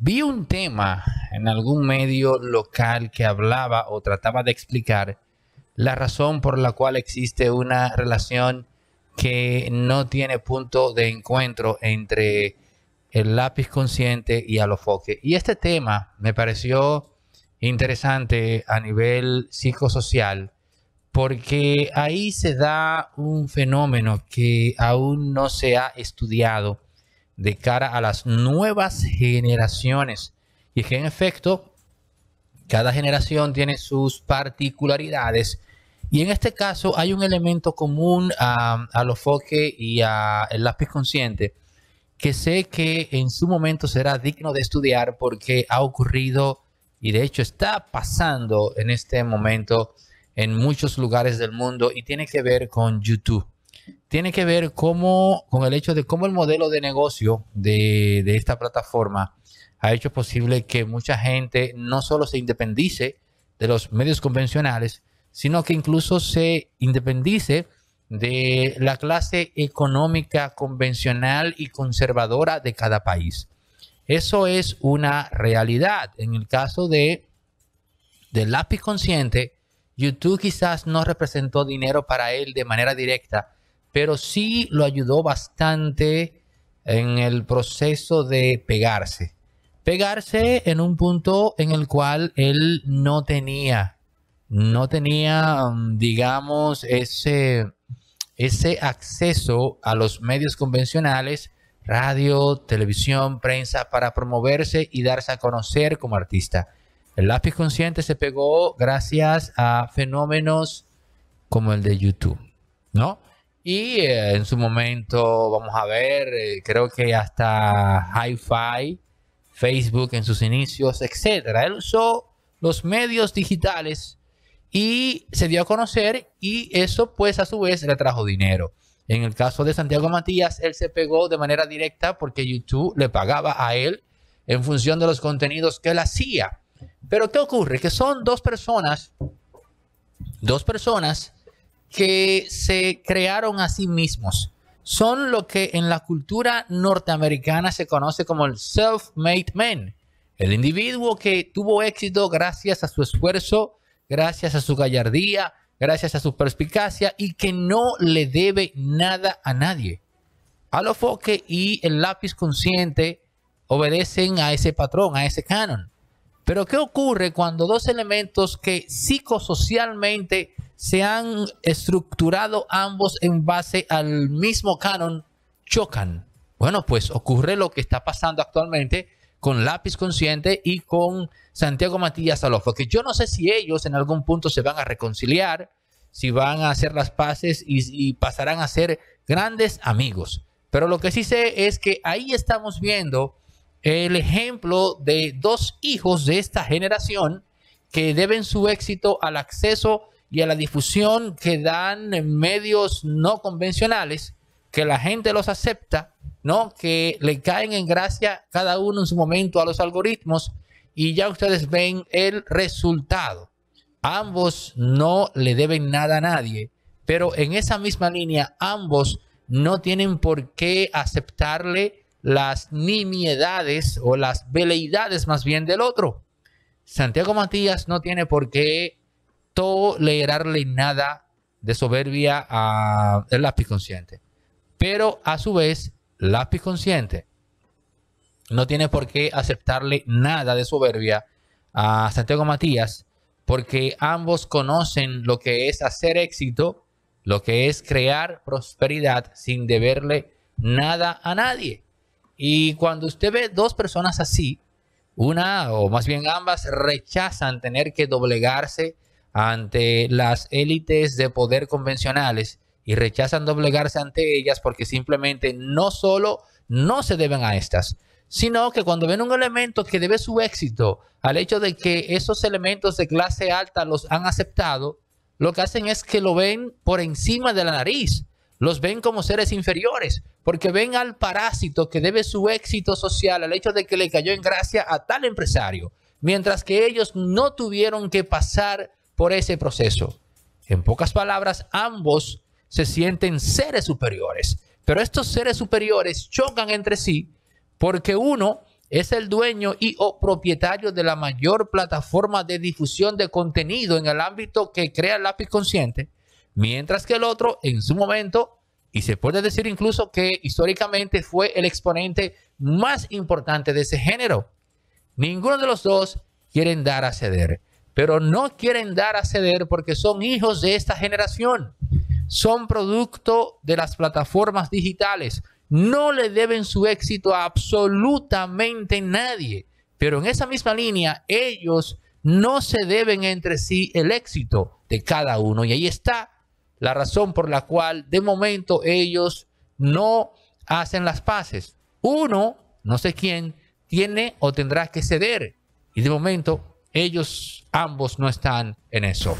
vi un tema en algún medio local que hablaba o trataba de explicar la razón por la cual existe una relación que no tiene punto de encuentro entre el lápiz consciente y alofoque. Y este tema me pareció interesante a nivel psicosocial porque ahí se da un fenómeno que aún no se ha estudiado de cara a las nuevas generaciones. Y que en efecto, cada generación tiene sus particularidades. Y en este caso hay un elemento común ah, a, a los y al lápiz consciente que sé que en su momento será digno de estudiar porque ha ocurrido y de hecho está pasando en este momento en muchos lugares del mundo y tiene que ver con YouTube tiene que ver cómo, con el hecho de cómo el modelo de negocio de, esta plataforma ha hecho posible que mucha gente no solo se independice de los medios convencionales, sino que incluso se independice de la clase económica convencional y conservadora de cada país. Eso es una realidad. En el caso de del lápiz consciente, YouTube quizás no representó dinero para él de manera directa, pero sí lo ayudó bastante en el proceso de pegarse. Pegarse en un punto en el cual él no tenía, no tenía, um, digamos, ese, ese acceso a los medios convencionales, radio, televisión, prensa, para promoverse y darse a conocer como artista. El lápiz consciente se pegó gracias a fenómenos como el de YouTube, ¿no? Y eh, en su momento, vamos a ver, eh, creo que hasta Hi-Fi, Facebook en sus inicios, etc. Él usó los medios digitales y se dio a conocer y eso pues a su vez le trajo dinero. En el caso de Santiago Matías, él se pegó de manera directa porque YouTube le pagaba a él en función de los contenidos que él hacía. Pero ¿qué ocurre? Que son dos personas, dos personas que se crearon a sí mismos. Son lo que en la cultura norteamericana se conoce como el self-made man, el individuo que tuvo éxito gracias a su esfuerzo, gracias a su gallardía, gracias a su perspicacia y que no le debe nada a nadie. Alofoque y el lápiz consciente obedecen a ese patrón, a ese canon. Pero ¿qué ocurre cuando dos elementos que psicosocialmente se han estructurado ambos en base al mismo canon chocan? Bueno, pues ocurre lo que está pasando actualmente con Lápiz Consciente y con Santiago Matías Alofo, que yo no sé si ellos en algún punto se van a reconciliar, si van a hacer las paces y, y pasarán a ser grandes amigos. Pero lo que sí sé es que ahí estamos viendo el ejemplo de dos hijos de esta generación que deben su éxito al acceso y a la difusión que dan en medios no convencionales, que la gente los acepta, ¿no? Que le caen en gracia cada uno en su momento a los algoritmos y ya ustedes ven el resultado. Ambos no le deben nada a nadie, pero en esa misma línea ambos no tienen por qué aceptarle las nimiedades o las veleidades más bien del otro. Santiago Matías no tiene por qué tolerarle nada de soberbia al lápiz consciente. Pero a su vez, lápiz consciente no tiene por qué aceptarle nada de soberbia a Santiago Matías, porque ambos conocen lo que es hacer éxito, lo que es crear prosperidad sin deberle nada a nadie. Y cuando usted ve dos personas así, una o más bien ambas rechazan tener que doblegarse ante las élites de poder convencionales y rechazan doblegarse ante ellas porque simplemente no solo no se deben a estas, sino que cuando ven un elemento que debe su éxito al hecho de que esos elementos de clase alta los han aceptado, lo que hacen es que lo ven por encima de la nariz los ven como seres inferiores, porque ven al parásito que debe su éxito social al hecho de que le cayó en gracia a tal empresario, mientras que ellos no tuvieron que pasar por ese proceso. En pocas palabras, ambos se sienten seres superiores, pero estos seres superiores chocan entre sí porque uno es el dueño y o propietario de la mayor plataforma de difusión de contenido en el ámbito que crea el lápiz consciente Mientras que el otro, en su momento, y se puede decir incluso que históricamente fue el exponente más importante de ese género. Ninguno de los dos quieren dar a ceder, pero no quieren dar a ceder porque son hijos de esta generación, son producto de las plataformas digitales, no le deben su éxito a absolutamente nadie, pero en esa misma línea ellos no se deben entre sí el éxito de cada uno y ahí está la razón por la cual de momento ellos no hacen las paces. Uno, no sé quién, tiene o tendrá que ceder. Y de momento ellos ambos no están en eso.